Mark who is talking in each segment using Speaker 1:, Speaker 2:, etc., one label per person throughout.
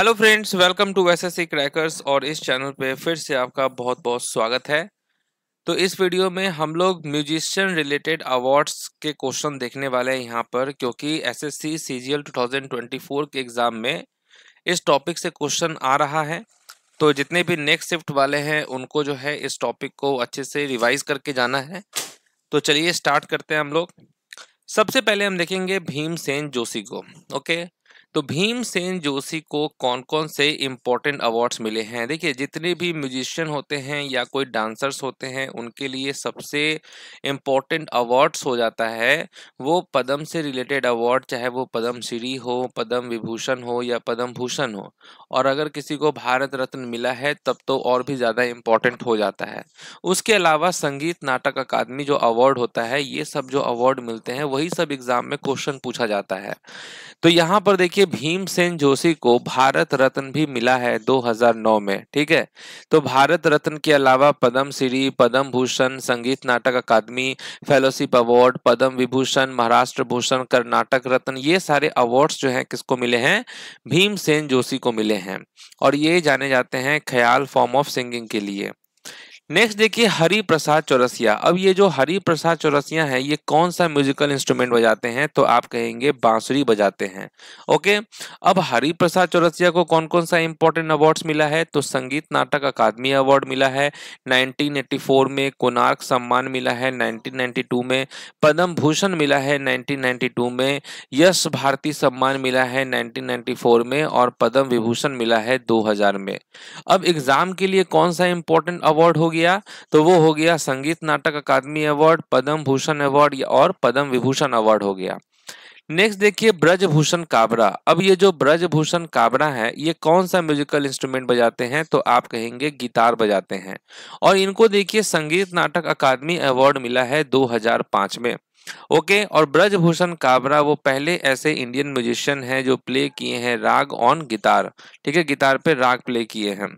Speaker 1: Hello friends welcome to S S crackers और इस channel पे फिर से आपका बहुत बहुत स्वागत है तो इस वीडियो में हम लोग म्यूजिशियन रिलेटेड अवार्ड्स के क्वेश्चन देखने वाले हैं यहाँ पर क्योंकि S S C C G L two thousand twenty four के एग्ज़ाम में इस टॉपिक से क्वेश्चन आ रहा है तो जितने भी नेक्स्ट शिफ्ट वाले हैं उनको जो है इस टॉपिक को अच्छे से रिवाइज करके जाना है तो चलिए स्टार्ट करते हैं हम लोग सबसे पहले हम देखेंगे भीमसेन जोशी को ओके तो भीमसेन जोशी को कौन कौन से इम्पोर्टेंट अवार्ड्स मिले हैं देखिए जितने भी म्यूजिशियन होते हैं या कोई डांसर्स होते हैं उनके लिए सबसे इम्पोर्टेंट अवार्ड्स हो जाता है वो पद्म से रिलेटेड अवार्ड चाहे वो पद्म श्री हो पद्म विभूषण हो या पद्म भूषण हो और अगर किसी को भारत रत्न मिला है तब तो और भी ज़्यादा इम्पोर्टेंट हो जाता है उसके अलावा संगीत नाटक अकादमी जो अवार्ड होता है ये सब जो अवार्ड मिलते हैं वही सब एग्ज़ाम में क्वेश्चन पूछा जाता है तो यहाँ पर देखिए भीमसेन जोशी को भारत रत्न भी मिला है 2009 में ठीक है तो भारत रत्न के अलावा पद्म श्री पद्म भूषण संगीत नाटक अकादमी फेलोशिप अवार्ड पद्म विभूषण महाराष्ट्र भूषण कर्नाटक रत्न ये सारे अवार्ड्स जो हैं किसको मिले हैं भीमसेन जोशी को मिले हैं और ये जाने जाते हैं ख्याल फॉर्म ऑफ सिंगिंग के लिए नेक्स्ट देखिए हरि प्रसाद चौरसिया अब ये जो हरि प्रसाद चौरसिया है ये कौन सा म्यूजिकल इंस्ट्रूमेंट बजाते हैं तो आप कहेंगे बांसुरी बजाते हैं ओके अब हरी प्रसाद चौरसिया को कौन कौन सा इंपॉर्टेंट अवार्ड्स मिला है तो संगीत नाटक अकादमी अवार्ड मिला है 1984 में कोनार्क सम्मान मिला है नाइनटीन में पद्म भूषण मिला है नाइनटीन में यश भारती सम्मान मिला है नाइनटीन में और पद्म विभूषण मिला है दो में अब एग्जाम के लिए कौन सा इंपॉर्टेंट अवार्ड होगी गया तो वो हो गया संगीत नाटक अकादमी अवार्ड पद्म भूषण अवार्ड और पद्म विभूषण अवार्ड हो गया नेक्स्ट देखिए ब्रजभूषण काबरा अब ये जो ब्रजभूषण काबरा है ये कौन सा म्यूजिकल इंस्ट्रूमेंट बजाते हैं तो आप कहेंगे गिटार बजाते हैं और इनको देखिए संगीत नाटक अकादमी अवार्ड मिला है 2005 में ओके और ब्रजभूषण काबरा वो पहले ऐसे इंडियन म्यूजिशियन हैं जो प्ले किए हैं राग ऑन गिटार ठीक है गिटार पे राग प्ले किए हैं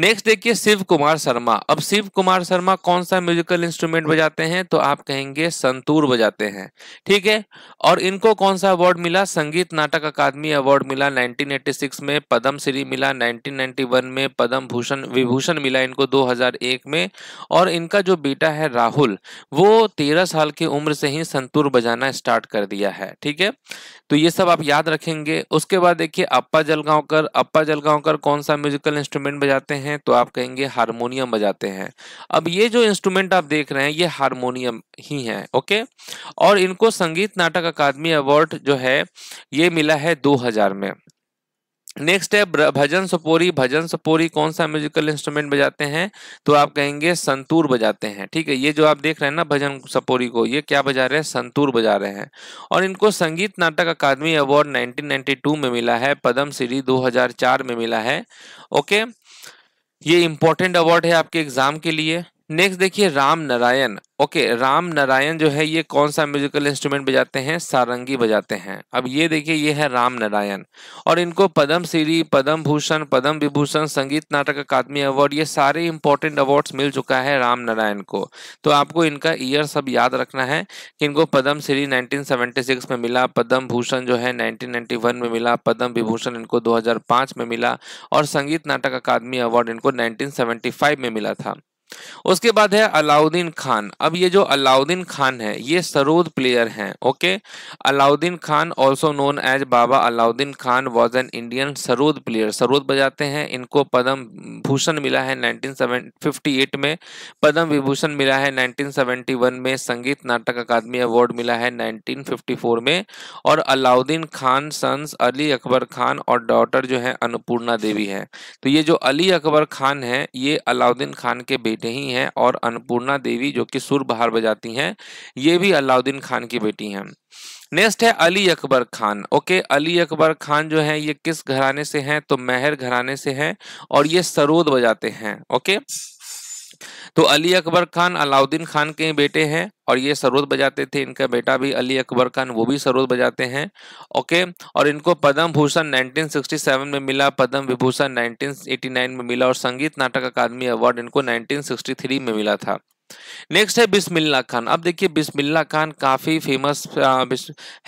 Speaker 1: नेक्स्ट देखिए शिव कुमार शर्मा अब शिव कुमार शर्मा कौन सा म्यूजिकल इंस्ट्रूमेंट बजाते हैं तो आप कहेंगे संतूर बजाते हैं ठीक है और इनको कौन सा अवार्ड मिला संगीत नाटक अकादमी अवार्ड मिला 1986 में पद्म श्री मिला 1991 में पद्म भूषण विभूषण मिला इनको 2001 में और इनका जो बेटा है राहुल वो तेरह साल की उम्र से ही संतूर बजाना स्टार्ट कर दिया है ठीक है तो ये सब आप याद रखेंगे उसके बाद देखिए अप्पा जलगांवकर अप्पा जलगांवकर कौन सा म्यूजिकल इंस्ट्रूमेंट बजाते हैं हैं तो आप कहेंगे हारमोनियम बजाते हैं अब ये जो इंस्ट्रूमेंट आप देख रहे हैं ये हारमोनियम ही है ओके और इनको संगीत नाटक अकादमी अवार्ड जो है ये मिला है दो में नेक्स्ट है भजन सपोरी भजन सपोरी कौन सा म्यूजिकल इंस्ट्रूमेंट बजाते हैं तो आप कहेंगे संतूर बजाते हैं ठीक है ये जो आप देख रहे हैं ना भजन सपोरी को ये क्या बजा रहे हैं संतूर बजा रहे हैं और इनको संगीत नाटक अकादमी अवार्ड 1992 में मिला है पद्म श्री 2004 में मिला है ओके okay? ये इंपॉर्टेंट अवार्ड है आपके एग्जाम के लिए नेक्स्ट देखिए राम नारायण ओके राम नारायण जो है ये कौन सा म्यूजिकल इंस्ट्रूमेंट बजाते हैं सारंगी बजाते हैं अब ये देखिए ये है राम नारायण और इनको पद्म श्री पद्म भूषण पद्म विभूषण संगीत नाटक अकादमी अवार्ड ये सारे इंपॉर्टेंट अवार्ड मिल चुका है राम नारायण को तो आपको इनका ईयर सब याद रखना है कि इनको पद्म श्री नाइनटीन में मिला पद्म भूषण जो है नाइनटीन में मिला पद्म विभूषण इनको दो में मिला और संगीत नाटक अकादमी अवार्ड इनको नाइनटीन में मिला था उसके बाद है अलाउद्दीन खान अब ये जो अलाउद्दीन खान है ये सरोद प्लेयर हैं okay Alauddin Khan also known as Baba Alauddin Khan was an Indian sarod player sarod बजाते हैं इनको पद्म भूषण मिला है 1958 में पद्म विभूषण मिला है 1971 में संगीत नाटक अकादमी अवार्ड मिला है नाइनटीन में और अलाउद्दीन खान सन्स अली अकबर खान और डॉटर जो है अन्नपूर्णा देवी है तो ये जो अली अकबर खान है ये अलाउद्दीन खान के बेटे बेटे ही हैं और अन्नपूर्णा देवी जो कि सुर बहार बजाती हैं ये भी अलाउद्दीन खान की बेटी हैं नेक्स्ट है अली अकबर खान ओके अली अकबर खान जो है ये किस घराने से हैं तो मेहर घराने से हैं और ये सरोद बजाते हैं ओके तो अली अकबर खान अलाउद्दीन खान के बेटे हैं और ये सरोद बजाते थे इनका बेटा भी अली अकबर खान वो भी सरोद बजाते हैं ओके और इनको पद्म भूषण 1967 में मिला पद्म विभूषण 1989 में मिला और संगीत नाटक अकादमी अवार्ड इनको 1963 में मिला था नेक्स्ट है बिस्मिल्ला खान अब देखिए बिस्मिल्ला खान काफ़ी फेमस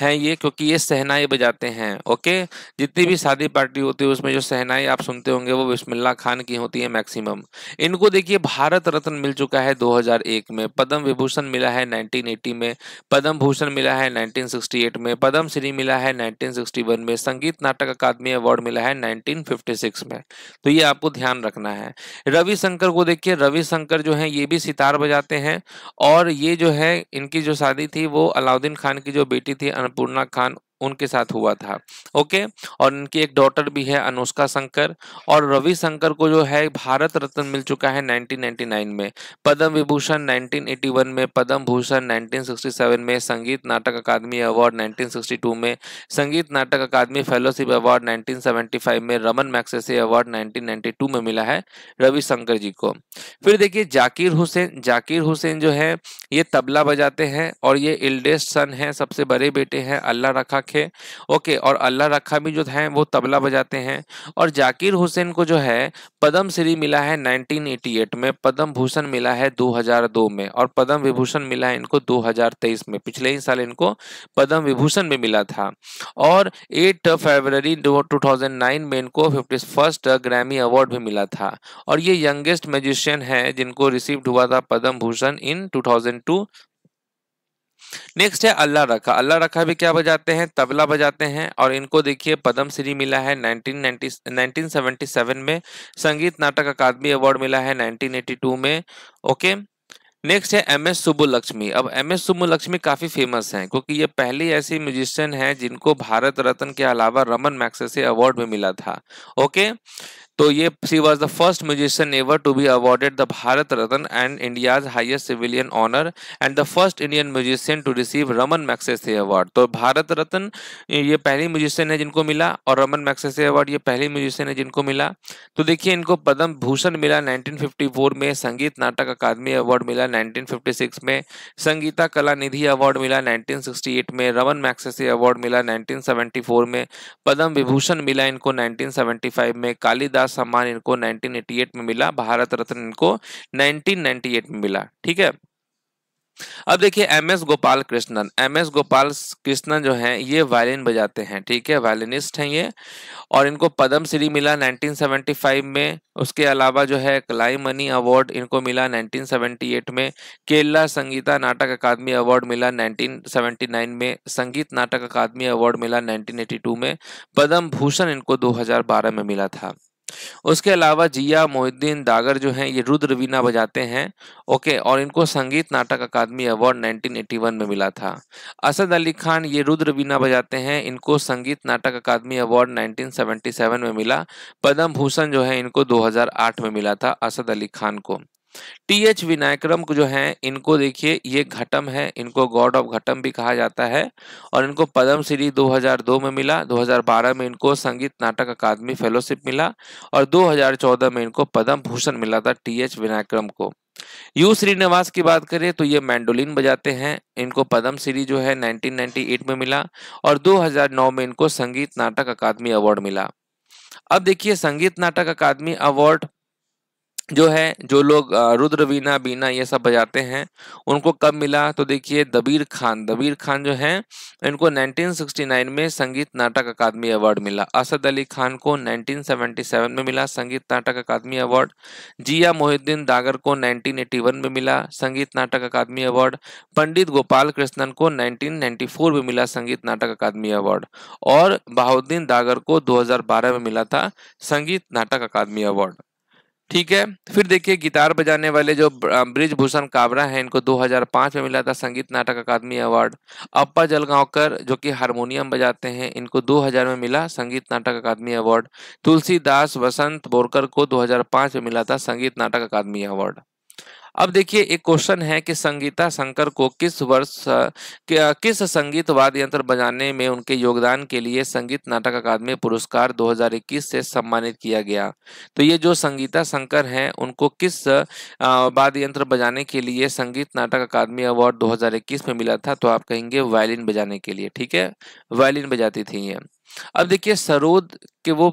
Speaker 1: हैं ये क्योंकि ये सहनाई बजाते हैं ओके जितनी भी शादी पार्टी होती है उसमें जो सहनाई आप सुनते होंगे वो बिस्मिल्ला खान की होती है मैक्सिमम इनको देखिए भारत रत्न मिल चुका है 2001 में पद्म विभूषण मिला है 1980 में पद्म भूषण मिला है 1968 में पद्म श्री मिला है 1961 में संगीत नाटक अकादमी अवार्ड मिला है 1956 में तो ये आपको ध्यान रखना है रविशंकर को देखिए रविशंकर जो है ये भी सितार बजा जाते हैं और ये जो है इनकी जो शादी थी वो अलाउद्दीन खान की जो बेटी थी अन्नपूर्णा खान उनके साथ हुआ था ओके और इनकी एक डॉटर भी है अनुष्का शंकर और रवि शंकर को जो है भारत रत्न मिल चुका है 1999 में पद्म विभूषण 1981 में पद्म भूषण 1967 में संगीत नाटक अकादमी अवार्ड 1962 में संगीत नाटक अकादमी फेलोशिप अवार्ड 1975 में रमन मैक्सेसे अवार्ड 1992 में मिला है रविशंकर जी को फिर देखिए जाकिर हुसैन जाकिर हुसैन जो है ये तबला बजाते हैं और ये इल्डेस्ट सन है सबसे बड़े बेटे हैं अल्लाह रखा रखे ओके और अल्लाह रखा भी जो हैं वो तबला बजाते हैं और जाकिर हुसैन को जो है पद्म श्री मिला है 1988 में पद्म भूषण मिला है 2002 में और पद्म विभूषण मिला है इनको 2023 में पिछले ही साल इनको पद्म विभूषण में मिला था और 8 फरवरी 2009 में इनको फिफ्टी फर्स्ट ग्रैमी अवार्ड भी मिला था और ये यंगेस्ट म्यूजिशियन है जिनको रिसीव हुआ था Padma Bhushan in two next है अल्लाह रखा अल्लाह रखा भी क्या बजाते हैं तबला बजाते हैं और इनको देखिए पद्म श्री मिला है 1990 1977 में संगीत नाटक अकादमी अवार्ड मिला है 1982 में ओके नेक्स्ट है एम एस सुबुलक्ष्मी अब एम एस सुबुलक्ष्मी काफ़ी फेमस हैं क्योंकि ये पहली ऐसी म्यूजिशियन हैं जिनको भारत रत्न के अलावा रमन मैक्से से अवार्ड भी मिला था ओके okay? तो ये she was the first musician ever to be awarded the Bharat Ratna and India's highest civilian honour and the first Indian musician to receive Ramon Magsaysay award तो भारत रत्न ये पहली म्यूजिशियन है जिनको मिला और रमन मैक्सेसे अवार्ड ये पहली म्यूजिशियन है जिनको मिला तो देखिए इनको पद्म भूषण मिला 1954 में संगीत नाटक अकादमी अवार्ड मिला 1956 में संगीता कला निधि अवार्ड मिला 1968 में रमन मैक्सेसे अवार्ड मिला 1974 में पद्म विभूषण मिला इनको 1975 में कालीदास पहला सम्मान इनको 1988 में मिला भारत रत्न इनको 1998 में मिला ठीक है अब देखिए M S Gopal Krishnan M S Gopal Krishnan जो हैं ये वायलिन बजाते हैं ठीक है वायलिनिस्ट हैं ये और इनको पद्म श्री मिला 1975 में उसके अलावा जो है कलाई मनी अवार्ड इनको मिला 1978 में केरला संगीता नाटक अकादमी अवार्ड मिला 1979 में संगीत नाटक अकादमी अवार्ड मिला 1982 में पद्म भूषण इनको दो में मिला था उसके अलावा जिया मोहिद्दीन दागर जो हैं ये रुद्र वीणा बजाते हैं ओके और इनको संगीत नाटक अकादमी अवार्ड 1981 में मिला था असद अली खान ये रुद्र वीणा बजाते हैं इनको संगीत नाटक अकादमी अवार्ड 1977 में मिला पद्म भूषण जो है इनको 2008 में मिला था असद अली खान को टी एच विनायक्रम जो है इनको देखिए ये घटम है इनको गॉड ऑफ घटम भी कहा जाता है और इनको पद्म श्री 2002 में मिला 2012 में इनको संगीत नाटक अकादमी फेलोशिप मिला और 2014 में इनको पद्म भूषण मिला था टी एच विनायक्रम को यू श्रीनिवास की बात करें तो ये मैंडोलिन बजाते हैं इनको पद्म श्री जो है 1998 में मिला और 2009 में इनको संगीत नाटक अकादमी अवार्ड मिला अब देखिए संगीत नाटक अकादमी अवार्ड जो है जो लोग रुद्र वीणा बीना ये सब बजाते हैं उनको कब मिला तो देखिए दबीर खान दबीर खान जो है इनको 1969 में संगीत नाटक अकादमी अवार्ड मिला असद अली खान को 1977 में मिला संगीत नाटक अकादमी अवार्ड जिया मोहिद्दीन दागर को 1981 में मिला संगीत नाटक अकादमी अवार्ड पंडित गोपाल कृष्णन को नाइनटीन में मिला संगीत नाटक अकादमी अवार्ड और बहाउद्दीन दागर को दो में मिला था संगीत नाटक अकादमी अवार्ड ठीक है फिर देखिए गिटार बजाने वाले जो ब्रिजभूषण काबरा हैं इनको 2005 में मिला था संगीत नाटक अकादमी अवार्ड अप्पा जलगांवकर जो कि हारमोनियम बजाते हैं इनको 2000 में मिला संगीत नाटक अकादमी अवार्ड तुलसीदास वसंत बोरकर को 2005 में मिला था संगीत नाटक अकादमी अवार्ड अब देखिए एक क्वेश्चन है कि संगीता शंकर को किस वर्ष किस संगीत वाद्य यंत्र बजाने में उनके योगदान के लिए संगीत नाटक अकादमी पुरस्कार 2021 से सम्मानित किया गया तो ये जो संगीता शंकर हैं उनको किस वाद्य यंत्र बजाने के लिए संगीत नाटक अकादमी अवार्ड 2021 में मिला था तो आप कहेंगे वायलिन बजाने के लिए ठीक है वायलिन बजाती थी ये अब देखिए सरोद के वो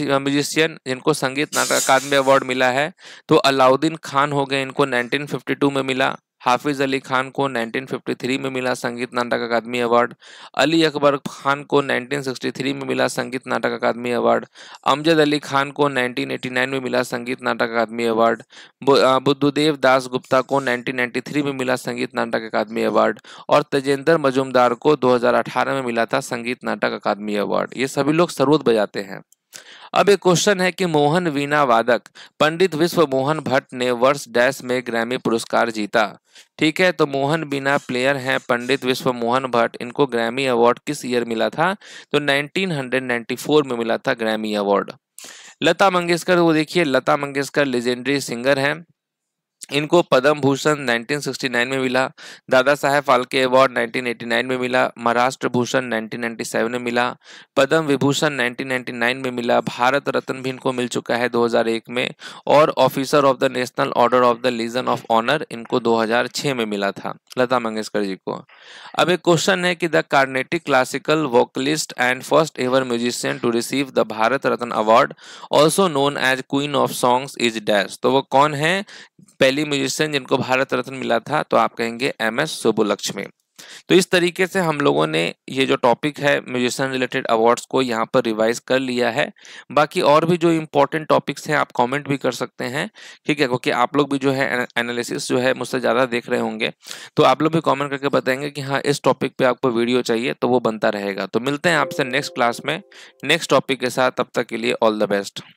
Speaker 1: म्यूजिशियन जिनको संगीत नाटक अकादमी अवार्ड मिला है तो अलाउद्दीन खान हो गए इनको 1952 में मिला हाफिज़ अली खान को 1953 में मिला संगीत नाटक अकादमी अवार्ड अली अकबर खान को 1963 में मिला संगीत नाटक अकादमी अवार्ड अमजद अली खान को 1989 में मिला संगीत नाटक अकादमी अवार्ड बुद्धदेव दास गुप्ता को 1993 में मिला संगीत नाटक अकादमी अवार्ड और तेजेंद्र मजुमदार को 2018 में मिला था संगीत नाटक अकादमी अवार्ड ये सभी लोग सरोद बजाते हैं अब एक क्वेश्चन है कि मोहन वीणा वादक पंडित विश्व मोहन भट्ट ने वर्ष डैश में ग्रैमी पुरस्कार जीता ठीक है तो मोहन बीना प्लेयर हैं पंडित विश्व मोहन भट्ट इनको ग्रैमी अवार्ड किस ईयर मिला था तो 1994 में मिला था ग्रैमी अवार्ड लता मंगेशकर वो देखिए लता मंगेशकर लेजेंडरी सिंगर हैं इनको पद्म भूषण 1969 में मिला दादा साहेब फाल्के अवार्ड 1989 में मिला महाराष्ट्र भूषण 1997 में मिला पद्म विभूषण 1999 में मिला भारत रत्न भी इनको मिल चुका है 2001 में और officer of the National Order of the Legion of Honour इनको 2006 में मिला था लता मंगेशकर जी को अब एक क्वेश्चन है कि the Carnatic classical vocalist and first ever musician to receive the Bharat Ratna award also known as queen of songs is dash तो वो कौन है पहली म्यूजिशियन जिनको भारत रत्न मिला था तो आप कहेंगे एम एस सुबुलक्ष्मी तो इस तरीके से हम लोगों ने ये जो टॉपिक है म्यूजिशन रिलेटेड अवार्ड्स को यहाँ पर रिवाइज कर लिया है बाकी और भी जो इम्पोर्टेंट टॉपिक्स हैं आप कमेंट भी कर सकते हैं ठीक है क्योंकि आप लोग भी जो है एनालिसिस जो है मुझसे ज़्यादा देख रहे होंगे तो आप लोग भी कॉमेंट करके बताएंगे कि हाँ इस टॉपिक पर आपको वीडियो चाहिए तो वो बनता रहेगा तो मिलते हैं आपसे नेक्स्ट क्लास में नेक्स्ट टॉपिक के साथ तब तक के लिए ऑल द बेस्ट